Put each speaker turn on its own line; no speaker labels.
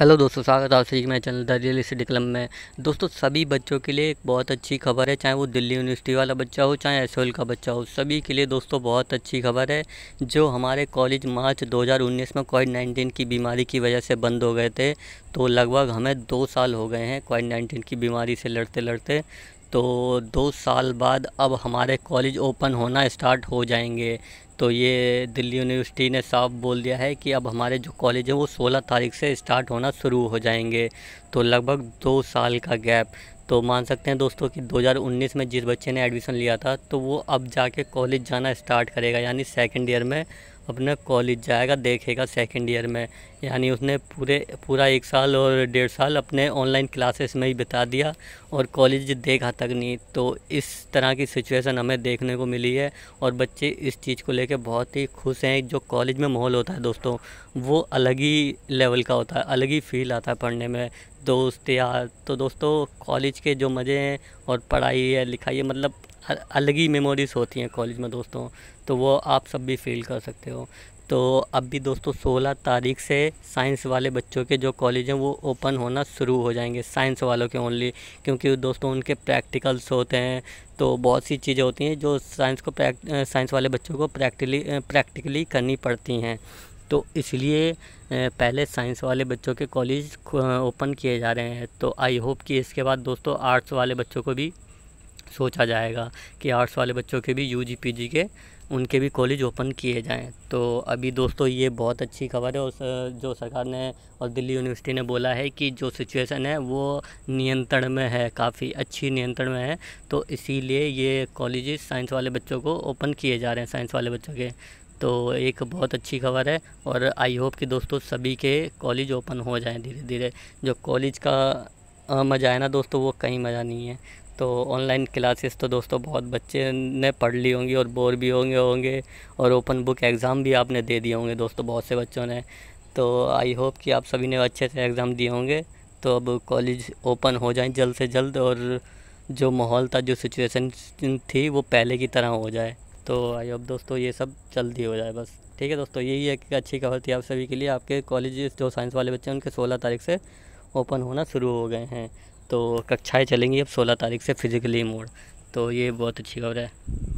hello दोस्तों स्वागत है आप सभी मेरे channel the real study club में दोस्तों सभी बच्चों के लिए एक बहुत अच्छी खबर है चाहे वो दिल्ली यूनिवर्सिटी वाला बच्चा हो चाहे एस का बच्चा हो सभी के लिए दोस्तों बहुत अच्छी खबर है जो हमारे कॉलेज मार्च 2019 में कोविड 19 की बीमारी की वजह से बंद हो गए थे तो लगभग हमें दो साल हो गए हैं कोविड नाइन्टीन की बीमारी से लड़ते लड़ते तो दो साल बाद अब हमारे कॉलेज ओपन होना स्टार्ट हो जाएंगे तो ये दिल्ली यूनिवर्सिटी ने साफ बोल दिया है कि अब हमारे जो कॉलेज है वो 16 तारीख से स्टार्ट होना शुरू हो जाएंगे तो लगभग दो साल का गैप तो मान सकते हैं दोस्तों कि 2019 में जिस बच्चे ने एडमिशन लिया था तो वो अब जाके कॉलेज जाना स्टार्ट करेगा यानी सेकेंड ईयर में अपने कॉलेज जाएगा देखेगा सेकंड ईयर में यानी उसने पूरे पूरा एक साल और डेढ़ साल अपने ऑनलाइन क्लासेस में ही बिता दिया और कॉलेज देखा तक नहीं तो इस तरह की सिचुएशन हमें देखने को मिली है और बच्चे इस चीज़ को लेकर बहुत ही खुश हैं जो कॉलेज में माहौल होता है दोस्तों वो अलग ही लेवल का होता है अलग ही फील आता है पढ़ने में दोस्त यार तो दोस्तों कॉलेज के जो मज़े हैं और पढ़ाई है लिखाई है मतलब अलग ही मेमोरीज़ होती हैं कॉलेज में दोस्तों तो वो आप सब भी फील कर सकते हो तो अब भी दोस्तों 16 तारीख से साइंस वाले बच्चों के जो कॉलेज हैं वो ओपन होना शुरू हो जाएंगे साइंस वालों के ओनली क्योंकि दोस्तों उनके प्रैक्टिकल्स होते हैं तो बहुत सी चीज़ें होती हैं जो साइंस को साइंस वाले बच्चों को प्रैक्टिकली प्रैक्टिकली करनी पड़ती हैं तो इसलिए पहले साइंस वाले बच्चों के कॉलेज ओपन किए जा रहे हैं तो आई होप कि इसके बाद दोस्तों आर्ट्स वाले बच्चों को भी सोचा जाएगा कि आर्ट्स वाले बच्चों के भी यू जी पी जी के उनके भी कॉलेज ओपन किए जाएं तो अभी दोस्तों ये बहुत अच्छी खबर है और जो सरकार ने और दिल्ली यूनिवर्सिटी ने बोला है कि जो सिचुएशन है वो नियंत्रण में है काफ़ी अच्छी नियंत्रण में है तो इसीलिए ये कॉलेजेस साइंस वाले बच्चों को ओपन किए जा रहे हैं साइंस वाले बच्चों के तो एक बहुत अच्छी खबर है और आई होप कि दोस्तों सभी के कॉलेज ओपन हो जाएं धीरे धीरे जो कॉलेज का मज़ा है ना दोस्तों वो कहीं मज़ा नहीं है तो ऑनलाइन क्लासेस तो दोस्तों बहुत बच्चे ने पढ़ ली होंगी और बोर भी होंगे होंगे और ओपन बुक एग्ज़ाम भी आपने दे दिए होंगे दोस्तों बहुत से बच्चों ने तो आई होप कि आप सभी ने अच्छे से एग्ज़ाम दिए होंगे तो अब कॉलेज ओपन हो जाए जल्द से जल्द और जो माहौल था जो सिचुएशन थी वो पहले की तरह हो जाए तो आई होप दोस्तों ये सब जल्दी हो जाए बस ठीक है दोस्तों यही एक अच्छी खबर थी आप सभी के लिए आपके कॉलेज जो साइंस वाले बच्चे हैं उनके सोलह तारीख से ओपन होना शुरू हो गए हैं तो कक्षाएँ चलेंगी अब सोलह तारीख से फिजिकली मोड तो ये बहुत अच्छी खबर है